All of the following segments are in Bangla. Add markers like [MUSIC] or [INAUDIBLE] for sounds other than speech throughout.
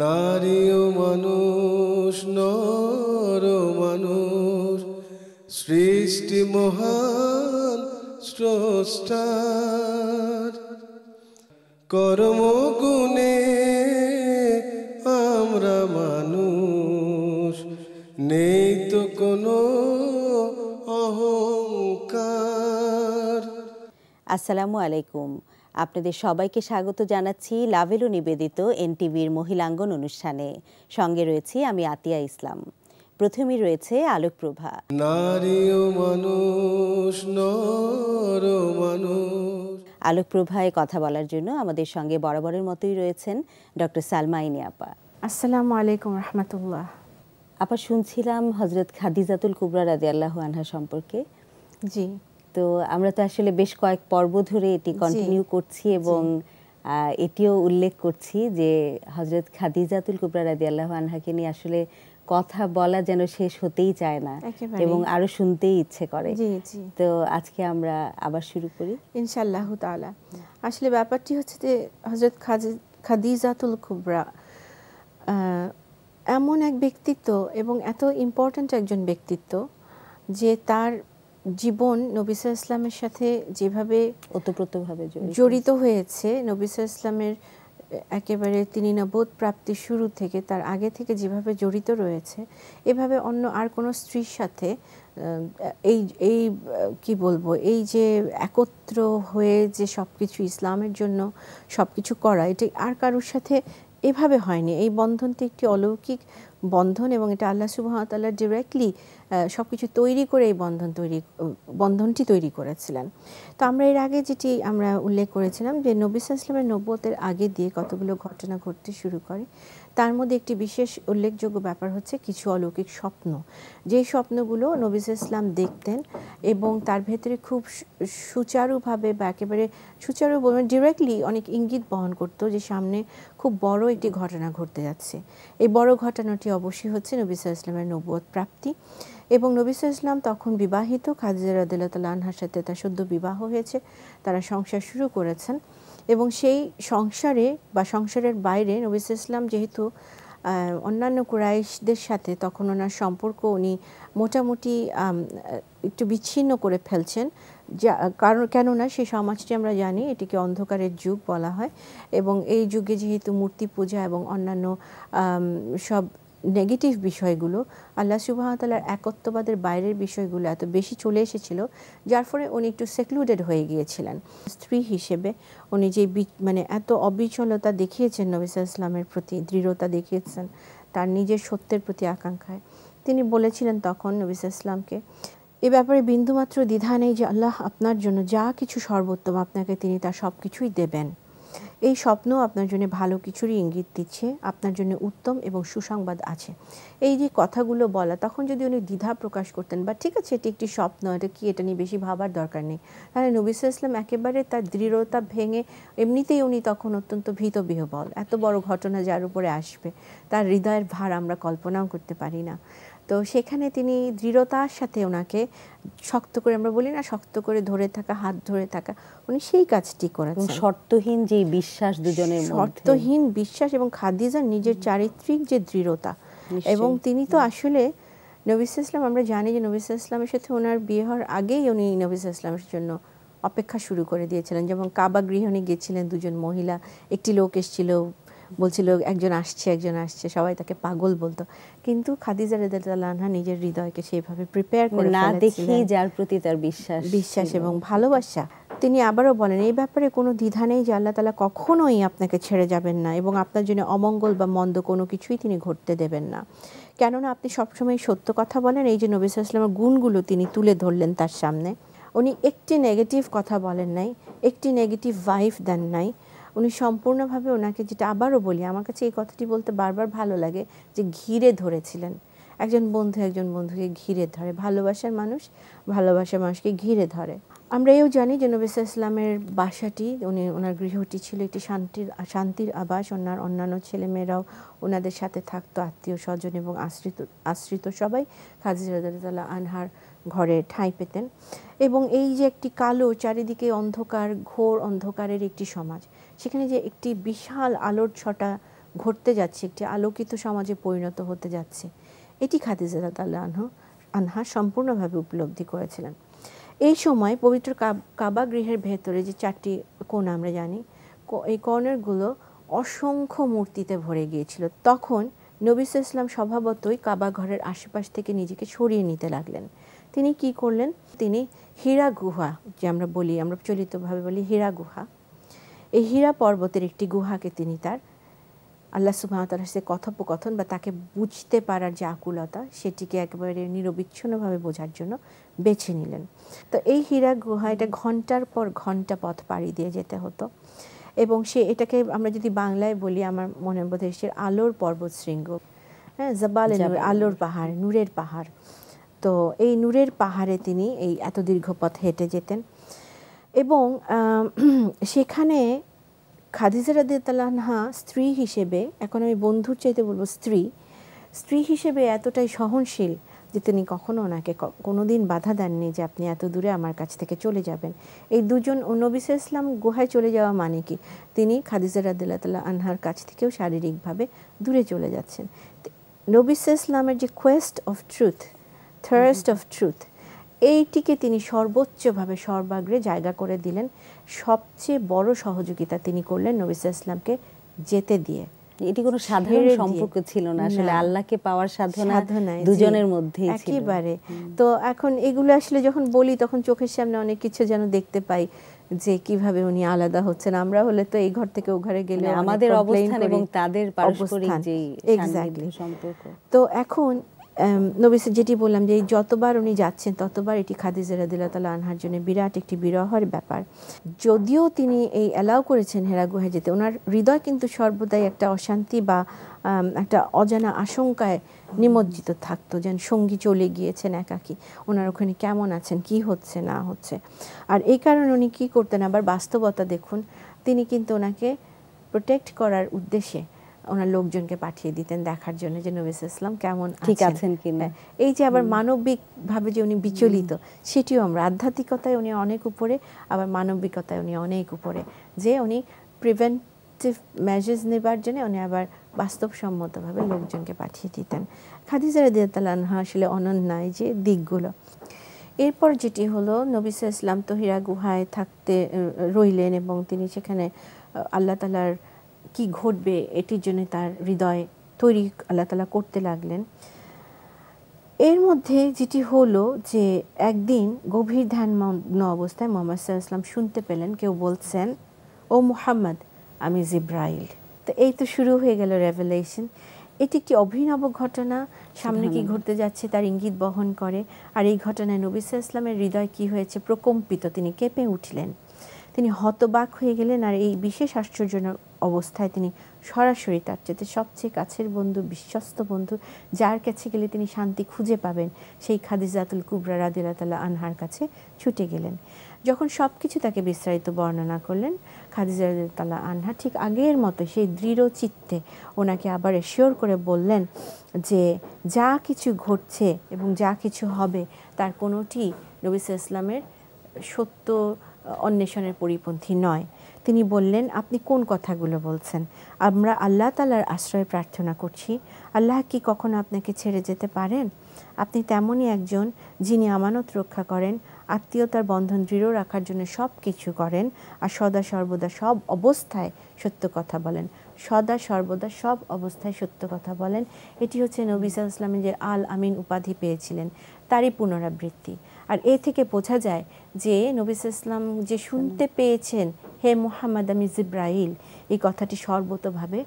নারী ও মানুষ নর মানুষ সৃষ্টি মহান স্রষ্টার কর্ম গুণে আমরা মানুষ নেই তো কোনো অহংকার আসসালামু আলাইকুম আপনাদের সবাইকে স্বাগত জানাচ্ছি লাভেলু নিবেদিত এনটিভির মহিলাঙ্গন অনুষ্ঠানে সঙ্গে রয়েছি আমি আতিয়া ইসলাম প্রথমে রয়েছে আলোক প্রভা নারী ও মানুষ মানুষ আলোক প্রভায় কথা বলার জন্য আমাদের সঙ্গে বরাবরের মতোই রয়েছেন ডক্টর ইনি আপা আসসালামু আলাইকুম রহমতুল্লাহ আপা শুনছিলাম হজরত খাদিজাতুল কুবরা রাজি আল্লাহ আনহা সম্পর্কে জি তো আমরা তো আসলে বেশ কয়েক পর্ব ধরে এটি কন্টিনিউ করছি এবং এটিও উল্লেখ করছি যে হজরত খাদিজাতুল কুবরা রাদি আল্লাহ আনহাকে নিয়ে আসলে কথা বলা যেন শেষ হতেই চায় না এবং আরো শুনতেই ইচ্ছে করে তো আজকে আমরা আবার শুরু করি ইনশাআল্লাহ তালা আসলে ব্যাপারটি হচ্ছে যে হজরত খাদিজাতুল কুবরা এমন এক ব্যক্তিত্ব এবং এত ইম্পর্ট্যান্ট একজন ব্যক্তিত্ব যে তার জীবন নবিসা ইসলামের সাথে যেভাবে ওতপ্রোতভাবে জড়িত হয়েছে নবিসা ইসলামের একেবারে তিনি না বোধ প্রাপ্তির শুরু থেকে তার আগে থেকে যেভাবে জড়িত রয়েছে এভাবে অন্য আর কোনো স্ত্রীর সাথে এই এই কি বলবো এই যে একত্র হয়ে যে সব কিছু ইসলামের জন্য সব কিছু করা এটি আর কারোর সাথে এভাবে হয়নি এই বন্ধনটি একটি অলৌকিক বন্ধন এবং এটা আল্লাহ সুবাহতাল্লাহ ডিরেক্টলি সব কিছু তৈরি করে এই বন্ধন তৈরি বন্ধনটি তৈরি করেছিলেন তো আমরা এর আগে যেটি আমরা উল্লেখ করেছিলাম যে নবী ইসলামের নব্বতের আগে দিয়ে কতগুলো ঘটনা ঘটতে শুরু করে তার মধ্যে একটি বিশেষ উল্লেখযোগ্য ব্যাপার হচ্ছে কিছু অলৌকিক স্বপ্ন যে স্বপ্নগুলো নবিস ইসলাম দেখতেন এবং তার ভেতরে খুব সুচারুভাবে বা একেবারে সুচারু বলবেন ডিরেক্টলি অনেক ইঙ্গিত বহন করত যে সামনে খুব বড় একটি ঘটনা ঘটতে যাচ্ছে এই বড় ঘটনাটি অবশ্যই হচ্ছে নবিস ইসলামের নবুয়ত প্রাপ্তি এবং নবিস ইসলাম তখন বিবাহিত খাদিজা রদুল্লাহ তাল্লাহার সাথে তার সদ্য বিবাহ হয়েছে তারা সংসার শুরু করেছেন এবং সেই সংসারে বা সংসারের বাইরে নবিস ইসলাম যেহেতু অন্যান্য কুরাইশদের সাথে তখন ওনার সম্পর্ক উনি মোটামুটি একটু বিচ্ছিন্ন করে ফেলছেন যা কারণ কেননা সেই সমাজটি আমরা জানি এটিকে অন্ধকারের যুগ বলা হয় এবং এই যুগে যেহেতু মূর্তি পূজা এবং অন্যান্য সব নেগেটিভ বিষয়গুলো আল্লাহ সুবাহতালার একত্ববাদের বাইরের বিষয়গুলো এত বেশি চলে এসেছিল যার ফলে উনি একটু সেক্লুডেড হয়ে গিয়েছিলেন স্ত্রী হিসেবে উনি যে মানে এত অবিচলতা দেখিয়েছেন নবিসা ইসলামের প্রতি দৃঢ়তা দেখিয়েছেন তার নিজের সত্যের প্রতি আকাঙ্ক্ষায় তিনি বলেছিলেন তখন নবিসা ইসলামকে এ ব্যাপারে বিন্দুমাত্র দ্বিধা নেই যে আল্লাহ আপনার জন্য যা কিছু সর্বোত্তম আপনাকে তিনি তার সব কিছুই দেবেন এই স্বপ্ন আপনার জন্য ভালো কিছুরই ইঙ্গিত দিচ্ছে আপনার জন্য উত্তম এবং সুসংবাদ আছে এই যে কথাগুলো বলা তখন যদি উনি দ্বিধা প্রকাশ করতেন বা ঠিক আছে এটি একটি স্বপ্ন এটা কি এটা নিয়ে বেশি ভাবার দরকার নেই তাহলে নবিস ইসলাম একেবারে তার দৃঢ়তা ভেঙে এমনিতেই উনি তখন অত্যন্ত ভীত বিহবল এত বড় ঘটনা যার উপরে আসবে তার হৃদয়ের ভার আমরা কল্পনাও করতে পারি না তো সেখানে তিনি দৃঢ়তার সাথে ওনাকে শক্ত করে আমরা বলি না শক্ত করে ধরে থাকা হাত ধরে থাকা উনি সেই কাজটি করেছেন শর্তহীন যে বিশ্বাস দুজনের শর্তহীন বিশ্বাস এবং খাদিজার নিজের চারিত্রিক যে দৃঢ়তা এবং তিনি তো আসলে নবিস ইসলাম আমরা জানি যে নবিস ইসলামের সাথে ওনার বিয়ে হওয়ার আগেই উনি নবিস ইসলামের জন্য অপেক্ষা শুরু করে দিয়েছিলেন যেমন কাবা গৃহণী গেছিলেন দুজন মহিলা একটি লোক এসেছিল বলছিল একজন আসছে একজন আসছে সবাই তাকে পাগল বলতো কিন্তু খাদিজা রেদাল্লাহ আনহা নিজের হৃদয়কে সেইভাবে প্রিপেয়ার করে না দেখি যার প্রতি তার বিশ্বাস বিশ্বাস এবং ভালোবাসা তিনি আবারও বলেন এই ব্যাপারে কোনো দ্বিধা নেই যে আল্লাহ তালা কখনোই আপনাকে ছেড়ে যাবেন না এবং আপনার জন্য অমঙ্গল বা মন্দ কোনো কিছুই তিনি ঘটতে দেবেন না কেননা আপনি সবসময় সত্য কথা বলেন এই যে নবী সাল্লামের গুণগুলো তিনি তুলে ধরলেন তার সামনে উনি একটি নেগেটিভ কথা বলেন নাই একটি নেগেটিভ ভাইফ দেন নাই উনি সম্পূর্ণভাবে ওনাকে যেটা আবারও বলি আমার কাছে এই কথাটি বলতে বারবার ভালো লাগে যে ঘিরে ধরেছিলেন একজন বন্ধু একজন বন্ধুকে ঘিরে ধরে ভালোবাসার মানুষ ভালোবাসার মানুষকে ঘিরে ধরে আমরা এও জানি যে নবিস ইসলামের বাসাটি উনি ওনার গৃহটি ছিল একটি শান্তির শান্তির আবাস ওনার অন্যান্য ছেলেমেয়েরাও ওনাদের সাথে থাকতো আত্মীয় স্বজন এবং আশ্রিত আশ্রিত সবাই খাজিরাদাল্লাহ আনহার ঘরে ঠাঁই পেতেন এবং এই যে একটি কালো চারিদিকে অন্ধকার ঘোর অন্ধকারের একটি সমাজ সেখানে যে একটি বিশাল আলোর ছটা ঘটতে যাচ্ছে একটি আলোকিত সমাজে পরিণত হতে যাচ্ছে এটি খাদিজা তাল্লা আনহ আনহা সম্পূর্ণভাবে উপলব্ধি করেছিলেন এই সময় পবিত্র কাবা গৃহের ভেতরে যে চারটি কোণ আমরা জানি এই কর্নারগুলো অসংখ্য মূর্তিতে ভরে গিয়েছিল তখন নবিস ইসলাম স্বভাবতই কাবা ঘরের আশেপাশ থেকে নিজেকে সরিয়ে নিতে লাগলেন তিনি কি করলেন তিনি হীরা গুহা যে আমরা বলি আমরা চলিতভাবে বলি হীরা গুহা এই হীরা পর্বতের একটি গুহাকে তিনি তার আল্লাহ সুবাহতালার সে কথোপকথন বা তাকে বুঝতে পারার যে আকুলতা সেটিকে একেবারে নিরবিচ্ছিন্নভাবে বোঝার জন্য বেছে নিলেন তো এই হীরা গুহা এটা ঘন্টার পর ঘন্টা পথ পাড়ি দিয়ে যেতে হতো এবং সে এটাকে আমরা যদি বাংলায় বলি আমার মনের মধ্যে সে আলোর পর্বত শৃঙ্গ হ্যাঁ জবাল আলোর পাহাড় নূরের পাহাড় তো এই নূরের পাহাড়ে তিনি এই এত দীর্ঘ পথ হেঁটে যেতেন এবং [CLEARS THROAT] সেখানে খাদিজা রাদিয়াতালাহা স্ত্রী হিসেবে এখন আমি বন্ধুর চাইতে বলবো স্ত্রী স্ত্রী হিসেবে এতটাই সহনশীল যে তিনি কখনো ওনাকে কোনো দিন বাধা দেননি যে আপনি এত দূরে আমার কাছ থেকে চলে যাবেন এই দুজন নবিস ইসলাম গুহায় চলে যাওয়া মানে কি তিনি খাদিজা রাদিল্লা আনহার কাছ থেকেও শারীরিকভাবে দূরে চলে যাচ্ছেন নবিস ইসলামের যে quest of truth thirst of truth এইটিকে তিনি সর্বোচ্চভাবে সর্বাগ্রে জায়গা করে দিলেন সবচেয়ে বড় সহযোগিতা তিনি করলেন নবিস ইসলামকে যেতে দিয়ে এটি কোনো সাধারণ সম্পর্ক ছিল না আসলে আল্লাহকে পাওয়ার সাধনা দুজনের মধ্যে একেবারে তো এখন এগুলো আসলে যখন বলি তখন চোখের সামনে অনেক কিছু যেন দেখতে পাই যে কিভাবে উনি আলাদা হচ্ছেন আমরা হলে তো এই ঘর থেকে ও ঘরে গেলে মানে আমাদের অবস্থান এবং তাদের পারস্পরিক যে সম্পর্ক তো এখন নবিসে যেটি বললাম যে যতবার উনি যাচ্ছেন ততবার এটি খাদিজা রাদিল্লা তালা আনহার জন্য বিরাট একটি বিরহর ব্যাপার যদিও তিনি এই অ্যালাউ করেছেন হেরা গুহায় যেতে ওনার হৃদয় কিন্তু সর্বদাই একটা অশান্তি বা একটা অজানা আশঙ্কায় নিমজ্জিত থাকতো যেন সঙ্গী চলে গিয়েছেন একাকি ওনার ওখানে কেমন আছেন কি হচ্ছে না হচ্ছে আর এই কারণে উনি কী করতেন আবার বাস্তবতা দেখুন তিনি কিন্তু ওনাকে প্রোটেক্ট করার উদ্দেশ্যে ওনার লোকজনকে পাঠিয়ে দিতেন দেখার জন্য যে নবিস ইসলাম কেমন ঠিক আছেন কিনা হ্যাঁ, এই যে আবার মানবিকভাবে যে উনি বিচলিত সেটিও আমরা আধ্যাত্মিকতায় উনি অনেক উপরে আবার মানবিকতায় উনি অনেক উপরে যে উনি প্রিভেন্টিভ মেজার্স নেবার জন্য উনি আবার বাস্তবসম্মতভাবে লোকজনকে পাঠিয়ে দিতেন খাদিজা রাদিয়াতালানহা আসলে অনন্যায় যে দিকগুলো এরপর যেটি হলো নবিস ইসলাম তহিরা গুহায় থাকতে রইলেন এবং তিনি সেখানে আল্লাহ তালার কি ঘটবে এটির জন্য তার হৃদয় তৈরি আল্লাহ তালা করতে লাগলেন এর মধ্যে যেটি হলো যে একদিন গভীর ধ্যানমগ্ন অবস্থায় মোহাম্মদ সাল্লাম শুনতে পেলেন কেউ বলছেন ও মুহাম্মদ আমি জিব্রাইল তো এই তো শুরু হয়ে গেল রেভেলেশন এটি একটি অভিনব ঘটনা সামনে কি ঘটতে যাচ্ছে তার ইঙ্গিত বহন করে আর এই ঘটনায় নবী ইসলামের হৃদয় কি হয়েছে প্রকম্পিত তিনি কেঁপে উঠলেন তিনি হতবাক হয়ে গেলেন আর এই বিশেষ আশ্চর্যজনক অবস্থায় তিনি সরাসরি তার চেতে সবচেয়ে কাছের বন্ধু বিশ্বস্ত বন্ধু যার কাছে গেলে তিনি শান্তি খুঁজে পাবেন সেই খাদিজাতুল কুবরা রাদিল্লা তাল্লাহ আনহার কাছে ছুটে গেলেন যখন সব কিছু তাকে বিস্তারিত বর্ণনা করলেন খাদিজা তাল্লাহ আনহা ঠিক আগের মতো সেই দৃঢ় চিত্তে ওনাকে আবার এশিওর করে বললেন যে যা কিছু ঘটছে এবং যা কিছু হবে তার কোনোটি নবিস ইসলামের সত্য অন্বেষণের পরিপন্থী নয় তিনি বললেন আপনি কোন কথাগুলো বলছেন আমরা আল্লাহ তালার আশ্রয়ে প্রার্থনা করছি আল্লাহ কি কখনো আপনাকে ছেড়ে যেতে পারেন আপনি তেমনই একজন যিনি আমানত রক্ষা করেন আত্মীয়তার বন্ধন দৃঢ় রাখার জন্য সব কিছু করেন আর সদা সর্বদা সব অবস্থায় সত্য কথা বলেন সদা সর্বদা সব অবস্থায় সত্য কথা বলেন এটি হচ্ছে নবী সাল ইসলামের যে আল আমিন উপাধি পেয়েছিলেন তারই পুনরাবৃত্তি আর এ থেকে বোঝা যায় যে নবিস ইসলাম যে শুনতে পেয়েছেন হে মোহাম্মদ আমি জিব্রাহল এই কথাটি সর্বতভাবে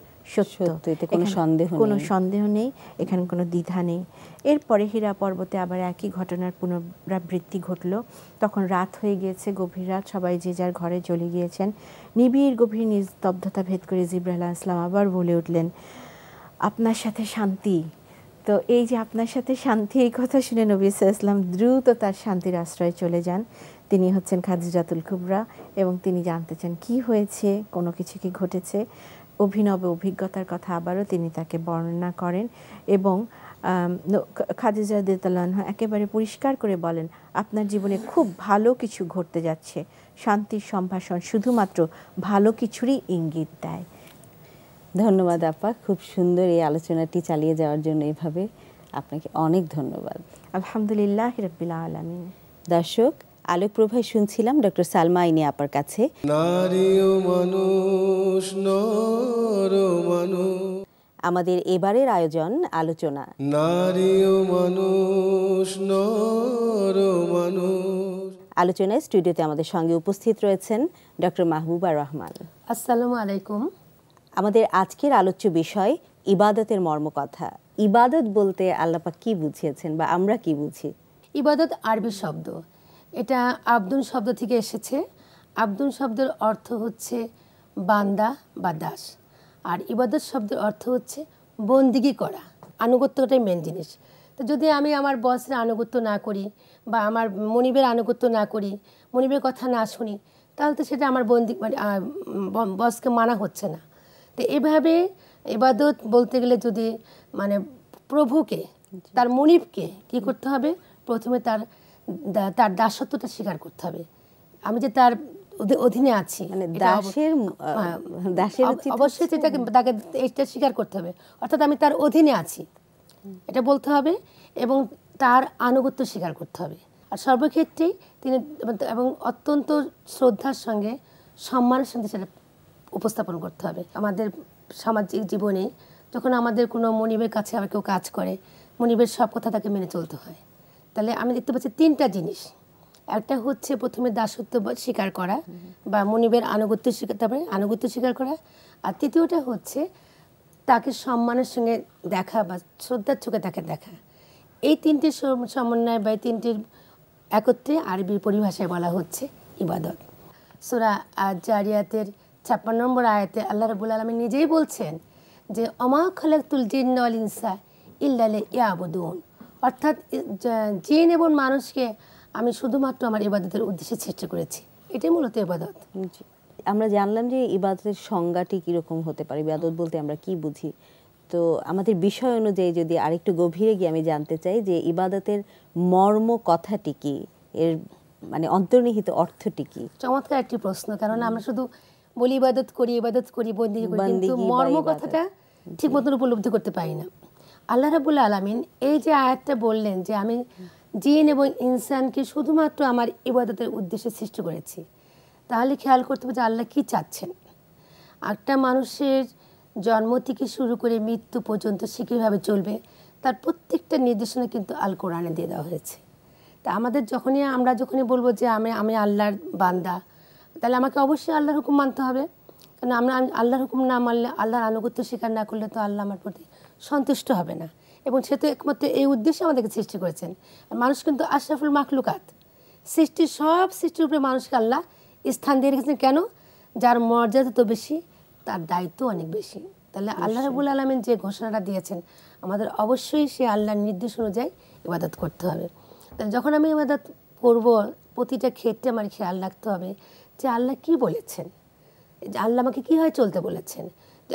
কোনো সন্দেহ কোনো সন্দেহ নেই এখানে কোনো দ্বিধা নেই এরপরে হীরা পর্বতে আবার একই ঘটনার পুনরাবৃত্তি ঘটল তখন রাত হয়ে গিয়েছে গভীর রাত সবাই যে যার ঘরে চলে গিয়েছেন নিবিড় গভীর নিস্তব্ধতা ভেদ করে জিব্রাহ ইসলাম আবার বলে উঠলেন আপনার সাথে শান্তি তো এই যে আপনার সাথে শান্তি এই কথা শুনে নবী ইসলাম দ্রুত তার শান্তির আশ্রয়ে চলে যান তিনি হচ্ছেন খাদিজাতুল কুবরা এবং তিনি জানতে চান কি হয়েছে কোনো কিছু কি ঘটেছে অভিনব অভিজ্ঞতার কথা আবারও তিনি তাকে বর্ণনা করেন এবং খাদিজা দেতালানহা একেবারে পরিষ্কার করে বলেন আপনার জীবনে খুব ভালো কিছু ঘটতে যাচ্ছে শান্তির সম্ভাষণ শুধুমাত্র ভালো কিছুরই ইঙ্গিত দেয় ধন্যবাদ আপা খুব সুন্দর এই আলোচনাটি চালিয়ে যাওয়ার জন্য এভাবে আপনাকে অনেক ধন্যবাদ আলহামদুলিল্লাহ আলমিন দর্শক আলোক প্রভাই শুনছিলাম ডক্টর সালমা আইনি আপার কাছে আমাদের এবারের আয়োজন আলোচনা আলোচনায় স্টুডিওতে আমাদের সঙ্গে উপস্থিত রয়েছেন ডক্টর মাহবুবা রহমান আসসালামু আলাইকুম আমাদের আজকের আলোচ্য বিষয় ইবাদতের মর্মকথা ইবাদত বলতে আল্লাপা কি বুঝিয়েছেন বা আমরা কি বুঝি ইবাদত আরবি শব্দ এটা আব্দুন শব্দ থেকে এসেছে আব্দুন শব্দের অর্থ হচ্ছে বান্দা বা দাস আর ইবাদত শব্দের অর্থ হচ্ছে বন্দিগি করা আনুগত্যটাই মেন জিনিস তো যদি আমি আমার বসের আনুগত্য না করি বা আমার মনিবের আনুগত্য না করি মনিবের কথা না শুনি তাহলে তো সেটা আমার বন্দি মানে বসকে মানা হচ্ছে না তো এভাবে এবাদত বলতে গেলে যদি মানে প্রভুকে তার মনিবকে কি করতে হবে প্রথমে তার তার দাসত্বটা স্বীকার করতে হবে আমি যে তার অধীনে আছি মানে অবশ্যই সেটাকে তাকে এটা স্বীকার করতে হবে অর্থাৎ আমি তার অধীনে আছি এটা বলতে হবে এবং তার আনুগত্য স্বীকার করতে হবে আর সর্বক্ষেত্রেই তিনি এবং অত্যন্ত শ্রদ্ধার সঙ্গে সম্মানের সঙ্গে সেটা উপস্থাপন করতে হবে আমাদের সামাজিক জীবনে যখন আমাদের কোনো মনিবের কাছে আবার কেউ কাজ করে মনিবের সব কথা তাকে মেনে চলতে হয় তাহলে আমি দেখতে পাচ্ছি তিনটা জিনিস একটা হচ্ছে প্রথমে দাসত্ব স্বীকার করা বা মনিবের আনুগত্য স্বীকার তারপরে আনুগত্য স্বীকার করা আর তৃতীয়টা হচ্ছে তাকে সম্মানের সঙ্গে দেখা বা শ্রদ্ধার চোখে তাকে দেখা এই তিনটির সমন্বয় বা এই তিনটির একত্রে আরবি পরিভাষায় বলা হচ্ছে ইবাদত সোরা আজ জারিয়াতের ছাপ্পান্ন নম্বর আয়তে আল্লাহ রবুল আলমী নিজেই বলছেন যে অমা খালেক তুল জিন আল ইনসা ইল্লালে ইয়াবুদুন অর্থাৎ জিন এবং মানুষকে আমি শুধুমাত্র আমার ইবাদতের উদ্দেশ্যে সৃষ্টি করেছি এটাই মূলত ইবাদত আমরা জানলাম যে ইবাদতের সংজ্ঞাটি কীরকম হতে পারে ইবাদত বলতে আমরা কি বুঝি তো আমাদের বিষয় অনুযায়ী যদি আরেকটু গভীরে গিয়ে আমি জানতে চাই যে ইবাদতের মর্ম কথাটি কি এর মানে অন্তর্নিহিত অর্থটি কি চমৎকার একটি প্রশ্ন কারণ আমরা শুধু বলি ইবাদত করি ইবাদত করি বন্দি করি কিন্তু মর্ম কথাটা ঠিক মতন উপলব্ধি করতে পারি না আল্লাহ রাবুল আলমিন এই যে আয়াতটা বললেন যে আমি জিন এবং ইনসানকে শুধুমাত্র আমার ইবাদতের উদ্দেশ্যে সৃষ্টি করেছি তাহলে খেয়াল করতে হবে যে আল্লাহ কী চাচ্ছেন একটা মানুষের জন্ম থেকে শুরু করে মৃত্যু পর্যন্ত সে কীভাবে চলবে তার প্রত্যেকটা নির্দেশনা কিন্তু আল কোরআনে দিয়ে দেওয়া হয়েছে তা আমাদের যখনই আমরা যখনই বলবো যে আমি আমি আল্লাহর বান্দা তাহলে আমাকে অবশ্যই আল্লাহর হুকুম মানতে হবে কারণ আমরা আল্লাহর হুকুম না মানলে আল্লাহর আনুগত্য স্বীকার না করলে তো আল্লাহ আমার প্রতি সন্তুষ্ট হবে না এবং সে তো একমাত্র এই উদ্দেশ্যে আমাদেরকে সৃষ্টি করেছেন আর মানুষ কিন্তু আশরাফুল মাখলুকাত সৃষ্টির সব সৃষ্টির উপরে মানুষকে আল্লাহ স্থান দিয়ে রেখেছেন কেন যার মর্যাদা তো বেশি তার দায়িত্ব অনেক বেশি তাহলে আল্লাহ রাবুল আলমেন যে ঘোষণাটা দিয়েছেন আমাদের অবশ্যই সে আল্লাহর নির্দেশ অনুযায়ী ইবাদত করতে হবে তাহলে যখন আমি ইবাদত করব প্রতিটা ক্ষেত্রে আমার খেয়াল রাখতে হবে যে আল্লাহ কি বলেছেন যে আল্লাহ আমাকে কী হয় চলতে বলেছেন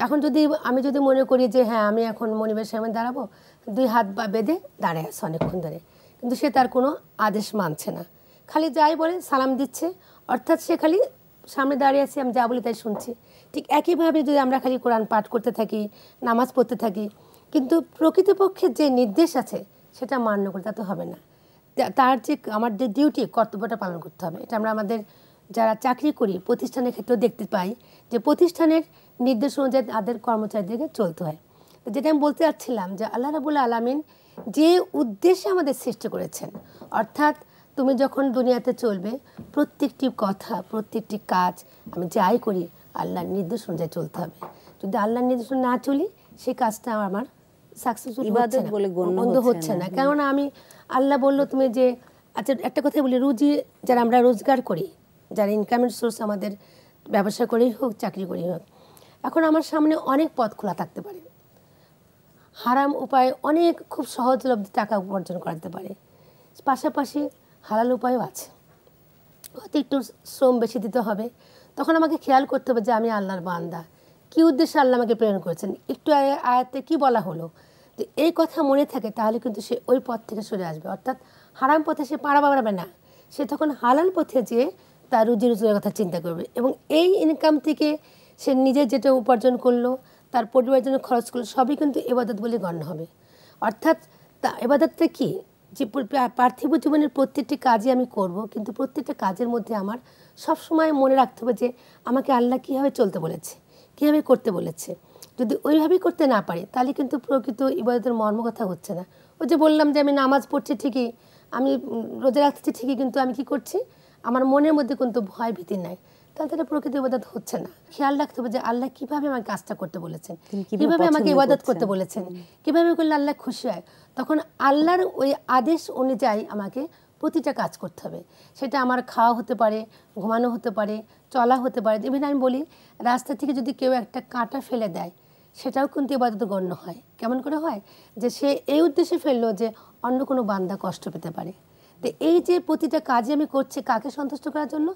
এখন যদি আমি যদি মনে করি যে হ্যাঁ আমি এখন মনিবের সামনে দাঁড়াবো দুই হাত বা বেঁধে দাঁড়ায় আছে অনেকক্ষণ ধরে কিন্তু সে তার কোনো আদেশ মানছে না খালি যাই বলে সালাম দিচ্ছে অর্থাৎ সে খালি সামনে দাঁড়িয়ে আছে আমি যা বলি তাই শুনছি ঠিক একইভাবে যদি আমরা খালি কোরআন পাঠ করতে থাকি নামাজ পড়তে থাকি কিন্তু প্রকৃতপক্ষে যে নির্দেশ আছে সেটা মান্য করতে তো হবে না তার যে আমার যে ডিউটি কর্তব্যটা পালন করতে হবে এটা আমরা আমাদের যারা চাকরি করি প্রতিষ্ঠানের ক্ষেত্রেও দেখতে পাই যে প্রতিষ্ঠানের নির্দেশ অনুযায়ী তাদের কর্মচারীদেরকে চলতে হয় তো যেটা আমি বলতে চাচ্ছিলাম যে আল্লাহ রাবুল আলমিন যে উদ্দেশ্যে আমাদের সৃষ্টি করেছেন অর্থাৎ তুমি যখন দুনিয়াতে চলবে প্রত্যেকটি কথা প্রত্যেকটি কাজ আমি যাই করি আল্লাহর নির্দেশ অনুযায়ী চলতে হবে যদি আল্লাহর নির্দেশ না চলি সেই কাজটা আমার সাকসেসফুল হচ্ছে না বন্ধ হচ্ছে না কেননা আমি আল্লাহ বলল তুমি যে আচ্ছা একটা কথা বলি রুজি যারা আমরা রোজগার করি যারা ইনকামের সোর্স আমাদের ব্যবসা করেই হোক চাকরি করেই হোক এখন আমার সামনে অনেক পথ খোলা থাকতে পারে হারাম উপায়ে অনেক খুব সহজলব্ধ টাকা উপার্জন করাতে পারে পাশাপাশি হালাল উপায়ও আছে হয়তো একটু শ্রম বেশি দিতে হবে তখন আমাকে খেয়াল করতে হবে যে আমি আল্লাহর বান্দা কি উদ্দেশ্যে আল্লাহ আমাকে প্রেরণ করেছেন একটু আয়াতে কি বলা হলো তো এই কথা মনে থাকে তাহলে কিন্তু সে ওই পথ থেকে সরে আসবে অর্থাৎ হারাম পথে সে পাড়া পাবে না সে তখন হালাল পথে যেয়ে তার রুজি রোজগারের কথা চিন্তা করবে এবং এই ইনকাম থেকে সে নিজে যেটা উপার্জন করলো তার পরিবারের জন্য খরচ করলো সবই কিন্তু এবাদত বলে গণ্য হবে অর্থাৎ তা এবাদতটা কী যে পার্থিব জীবনের প্রত্যেকটি কাজই আমি করব কিন্তু প্রত্যেকটা কাজের মধ্যে আমার সবসময় মনে রাখতে হবে যে আমাকে আল্লাহ কীভাবে চলতে বলেছে কীভাবে করতে বলেছে যদি ওইভাবেই করতে না পারি তাহলে কিন্তু প্রকৃত ইবাদতের মর্মকথা হচ্ছে না ওই যে বললাম যে আমি নামাজ পড়ছি ঠিকই আমি রোজা রাখছি ঠিকই কিন্তু আমি কি করছি আমার মনের মধ্যে কিন্তু ভয় ভীতি নাই তাহলে তাহলে প্রকৃতি ইবাদত হচ্ছে না খেয়াল রাখতে হবে যে আল্লাহ কিভাবে আমাকে কাজটা করতে বলেছেন কিভাবে আমাকে ইবাদত করতে বলেছেন কিভাবে করলে আল্লাহ খুশি হয় তখন আল্লাহর ওই আদেশ অনুযায়ী আমাকে প্রতিটা কাজ করতে হবে সেটা আমার খাওয়া হতে পারে ঘুমানো হতে পারে চলা হতে পারে ইভেন আমি বলি রাস্তা থেকে যদি কেউ একটা কাঁটা ফেলে দেয় সেটাও কিন্তু ইবাদত গণ্য হয় কেমন করে হয় যে সে এই উদ্দেশ্যে ফেললো যে অন্য কোনো বান্দা কষ্ট পেতে পারে তো এই যে প্রতিটা কাজে আমি করছি কাকে সন্তুষ্ট করার জন্য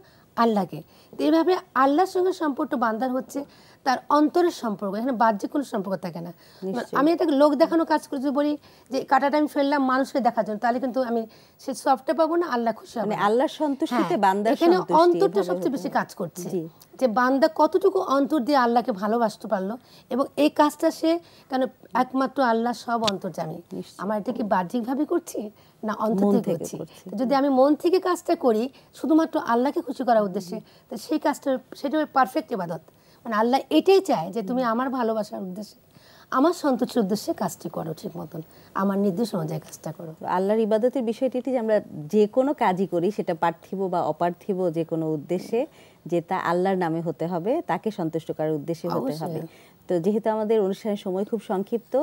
আল্লাহকে তো এইভাবে আল্লাহর সঙ্গে সম্পর্ক বান্ধার হচ্ছে তার অন্তরের সম্পর্ক এখানে বাহ্যিক কোনো সম্পর্ক থাকে না মানে আমি এটাকে লোক দেখানো কাজ করে যদি বলি যে কাটা টাইম ফেললাম মানুষকে দেখার জন্য তাহলে কিন্তু আমি সে সবটা পাবো না আল্লাহ খুশি হবে মানে আল্লাহ সন্তুষ্টিতে হ্যাঁ, বান্দার এখানে অন্তরটা সবচেয়ে বেশি কাজ করছে যে বান্দা কতটুকু অন্তর দিয়ে আল্লাহকে ভালোবাসতে পারলো এবং এই কাজটা সে কেন একমাত্র আল্লাহ সব অন্তর জানে আমার এটা কি বাহ্যিকভাবে করছি না অন্তর থেকে করছি হ্যাঁ। যদি আমি মন থেকে কাজটা করি শুধুমাত্র আল্লাহকে খুশি করার উদ্দেশ্যে তো সেই কাজটা সেটা পারফেক্ট ইবাদত মানে আল্লাহ এটাই চায় যে তুমি আমার ভালোবাসার উদ্দেশ্যে আমার সন্তোষের উদ্দেশ্যে কাজটি করো ঠিক মতন আমার নির্দেশ অনুযায়ী কাজটা করো আল্লাহর ইবাদতের বিষয়টি যে আমরা যে কোনো কাজই করি সেটা পার্থিব বা অপার্থিব যে কোনো উদ্দেশ্যে যে তা আল্লাহর নামে হতে হবে তাকে সন্তুষ্ট করার উদ্দেশ্যে হতে হবে তো যেহেতু আমাদের অনুষ্ঠানের সময় খুব সংক্ষিপ্ত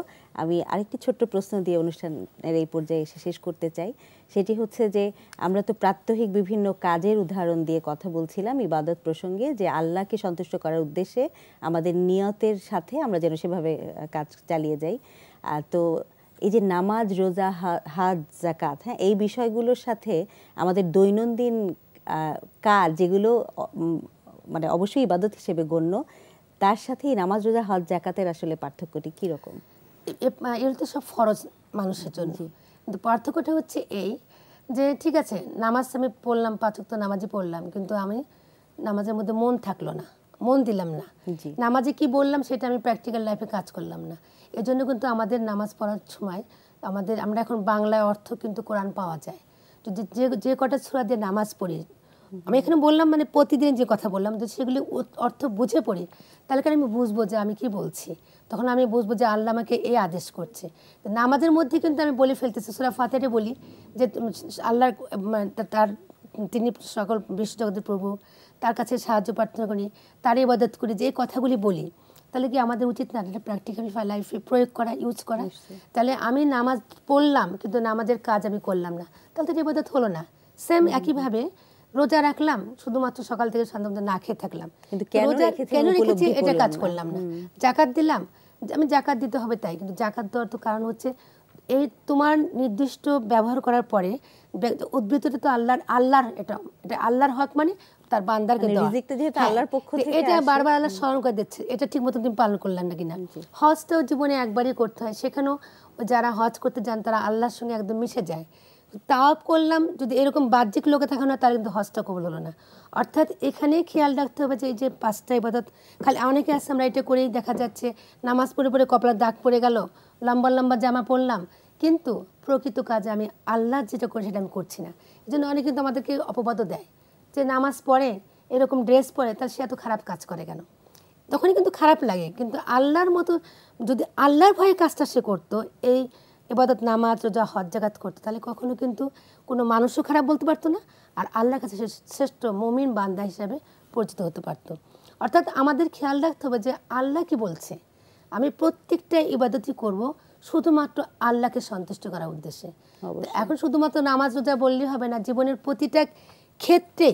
আমি আরেকটি ছোট্ট প্রশ্ন দিয়ে অনুষ্ঠানের এই পর্যায়ে এসে শেষ করতে চাই সেটি হচ্ছে যে আমরা তো প্রাত্যহিক বিভিন্ন কাজের উদাহরণ দিয়ে কথা বলছিলাম ইবাদত প্রসঙ্গে যে আল্লাহকে সন্তুষ্ট করার উদ্দেশ্যে আমাদের নিয়তের সাথে আমরা যেন সেভাবে কাজ চালিয়ে যাই তো এই যে নামাজ রোজা হাজ জাকাত হ্যাঁ এই বিষয়গুলোর সাথে আমাদের দৈনন্দিন কাজ যেগুলো মানে অবশ্যই ইবাদত হিসেবে গণ্য তার সাথেই নামাজ রোজা হজ জাকাতের আসলে পার্থক্যটি কীরকম এগুলো তো সব ফরজ মানুষের জন্য কিন্তু পার্থক্যটা হচ্ছে এই যে ঠিক আছে নামাজ আমি পড়লাম পাচক তো নামাজে পড়লাম কিন্তু আমি নামাজের মধ্যে মন থাকলো না মন দিলাম না নামাজে কি বললাম সেটা আমি প্র্যাকটিক্যাল লাইফে কাজ করলাম না এজন্য কিন্তু আমাদের নামাজ পড়ার সময় আমাদের আমরা এখন বাংলায় অর্থ কিন্তু কোরআন পাওয়া যায় যে যে কটা ছোড়া দিয়ে নামাজ পড়ি আমি এখানে বললাম মানে প্রতিদিন যে কথা বললাম যদি সেগুলি অর্থ বুঝে পড়ি তাহলে কেন আমি বুঝবো যে আমি কি বলছি তখন আমি বুঝবো যে আল্লাহ আমাকে এই আদেশ করছে নামাজের মধ্যে কিন্তু আমি বলে ফেলতেছি সুরা ফাতেরে বলি যে আল্লাহর মানে তার তিনি সকল বিশ্বজগতের প্রভু তার কাছে সাহায্য প্রার্থনা করি তার ইবাদত করি যে কথাগুলি বলি তাহলে কি আমাদের উচিত না এটা প্র্যাকটিক্যালি লাইফে প্রয়োগ করা ইউজ করা তাহলে আমি নামাজ পড়লাম কিন্তু নামাজের কাজ আমি করলাম না তাহলে তো ইবাদত হলো না সেম একইভাবে রোজা রাখলাম শুধুমাত্র সকাল থেকে সন্ধ্যা না খেয়ে থাকলাম রোজা কেন রেখেছি এটা কাজ করলাম না জাকাত দিলাম আমি জাকাত দিতে হবে তাই কিন্তু জাকাত দেওয়ার তো কারণ হচ্ছে এই তোমার নির্দিষ্ট ব্যবহার করার পরে উদ্বৃত্তটা তো আল্লাহর আল্লাহর এটা এটা আল্লাহর হক মানে তার বান্দারকে মানে হ্যাঁ, আল্লাহর পক্ষ এটা বারবার আল্লাহ স্মরণ করে দিচ্ছে এটা ঠিক মতো তুমি পালন করলেন না কিনা হজটাও জীবনে একবারই করতে হয় সেখানেও যারা হজ করতে যান তারা আল্লাহর সঙ্গে একদম মিশে যায় তাওয়াপ করলাম যদি এরকম বাহ্যিক লোকে থাকে না তারা কিন্তু হজটা কবল হলো না অর্থাৎ এখানে খেয়াল রাখতে হবে যে এই যে পাঁচটা ইবাদত খালি অনেকে আছে আমরা এটা করেই দেখা যাচ্ছে নামাজ পড়ে পড়ে কপলার দাগ পড়ে গেল লম্বা লম্বা জামা পরলাম কিন্তু প্রকৃত কাজে আমি আল্লাহ যেটা করি সেটা আমি করছি না এই জন্য অনেকে কিন্তু আমাদেরকে অপবাদও দেয় যে নামাজ পড়ে এরকম ড্রেস পরে তাহলে সে এত খারাপ কাজ করে কেন তখনই কিন্তু খারাপ লাগে কিন্তু আল্লাহর মতো যদি আল্লাহর ভয়ে কাজটা সে করতো এই এবাদত নামাজ রোজা হজ জাগাত করতো তাহলে কখনো কিন্তু কোনো মানুষও খারাপ বলতে পারতো না আর আল্লাহর কাছে শ্রেষ্ঠ মমিন বান্দা হিসাবে পরিচিত হতে পারতো অর্থাৎ আমাদের খেয়াল রাখতে হবে যে আল্লাহ কি বলছে আমি প্রত্যেকটা ইবাদতই করব শুধুমাত্র আল্লাহকে সন্তুষ্ট করার উদ্দেশ্যে এখন শুধুমাত্র নামাজ রোজা বললেই হবে না জীবনের প্রতিটা ক্ষেত্রে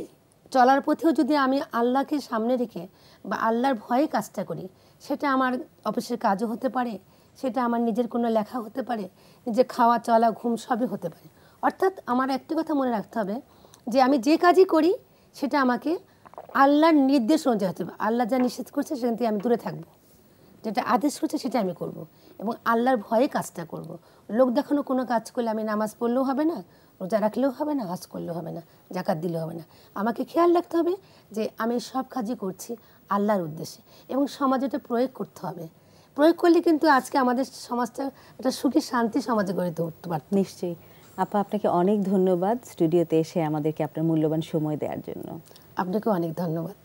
চলার পথেও যদি আমি আল্লাহকে সামনে রেখে বা আল্লাহর ভয়ে কাজটা করি সেটা আমার অফিসের কাজও হতে পারে সেটা আমার নিজের কোনো লেখা হতে পারে নিজের খাওয়া চলা ঘুম সবই হতে পারে অর্থাৎ আমার একটি কথা মনে রাখতে হবে যে আমি যে কাজই করি সেটা আমাকে আল্লাহর নির্দেশ অনুযায়ী হতে হবে আল্লাহ যা নিষেধ করছে সেখান থেকে আমি দূরে থাকবো যেটা আদেশ করছে সেটা আমি করব। এবং আল্লাহর ভয়ে কাজটা করব। লোক দেখানো কোনো কাজ করলে আমি নামাজ পড়লেও হবে না রোজা রাখলেও হবে না হাজ করলেও হবে না জাকাত দিলেও হবে না আমাকে খেয়াল রাখতে হবে যে আমি সব কাজই করছি আল্লাহর উদ্দেশ্যে এবং সমাজে এটা প্রয়োগ করতে হবে প্রয়োগ করলে কিন্তু আজকে আমাদের সমাজটা একটা সুখী শান্তি সমাজে গড়ে তুলতে পারত নিশ্চয়ই আপা আপনাকে অনেক ধন্যবাদ স্টুডিওতে এসে আমাদেরকে আপনার মূল্যবান সময় দেওয়ার জন্য আপনাকে অনেক ধন্যবাদ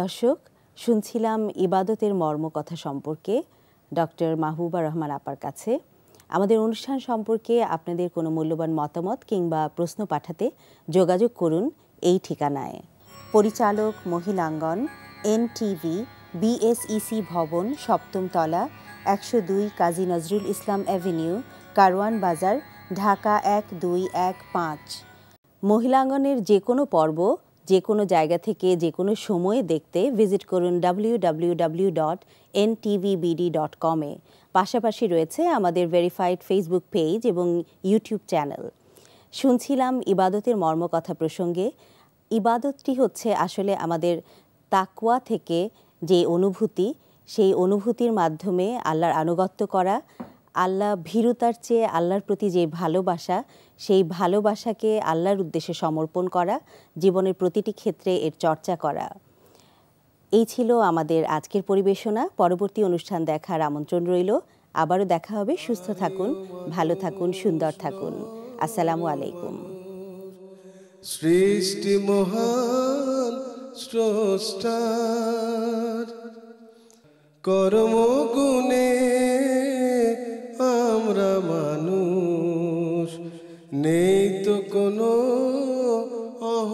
দর্শক শুনছিলাম ইবাদতের মর্মকথা সম্পর্কে ডক্টর মাহবুবা রহমান আপার কাছে আমাদের অনুষ্ঠান সম্পর্কে আপনাদের কোনো মূল্যবান মতামত কিংবা প্রশ্ন পাঠাতে যোগাযোগ করুন এই ঠিকানায় পরিচালক মহিলাঙ্গন এনটিভি বিএসইসি e ভবন সপ্তমতলা একশো দুই কাজী নজরুল ইসলাম অ্যাভিনিউ কারওয়ান বাজার ঢাকা এক দুই এক পাঁচ মহিলাঙ্গনের যে কোনো পর্ব যে কোনো জায়গা থেকে যে কোনো সময়ে দেখতে ভিজিট করুন W W dot NTVBD dot কমে পাশাপাশি রয়েছে আমাদের ভেরিফাইড ফেসবুক পেজ এবং ইউটিউব চ্যানেল শুনছিলাম ইবাদতের মর্মকথা প্রসঙ্গে ইবাদতটি হচ্ছে আসলে আমাদের তাকুয়া থেকে যে অনুভূতি সেই অনুভূতির মাধ্যমে আল্লাহর আনুগত্য করা আল্লাহ ভীরুতার চেয়ে আল্লাহর প্রতি যে ভালোবাসা সেই ভালোবাসাকে আল্লাহর উদ্দেশ্যে সমর্পণ করা জীবনের প্রতিটি ক্ষেত্রে এর চর্চা করা এই ছিল আমাদের আজকের পরিবেশনা পরবর্তী অনুষ্ঠান দেখার আমন্ত্রণ রইল আবারও দেখা হবে সুস্থ থাকুন ভালো থাকুন সুন্দর থাকুন আসসালামু আলাইকুম সৃষ্টি মহা স্রষ্টার কর্ম গুণে আমরা মানুষ নেই তো কোনো অহ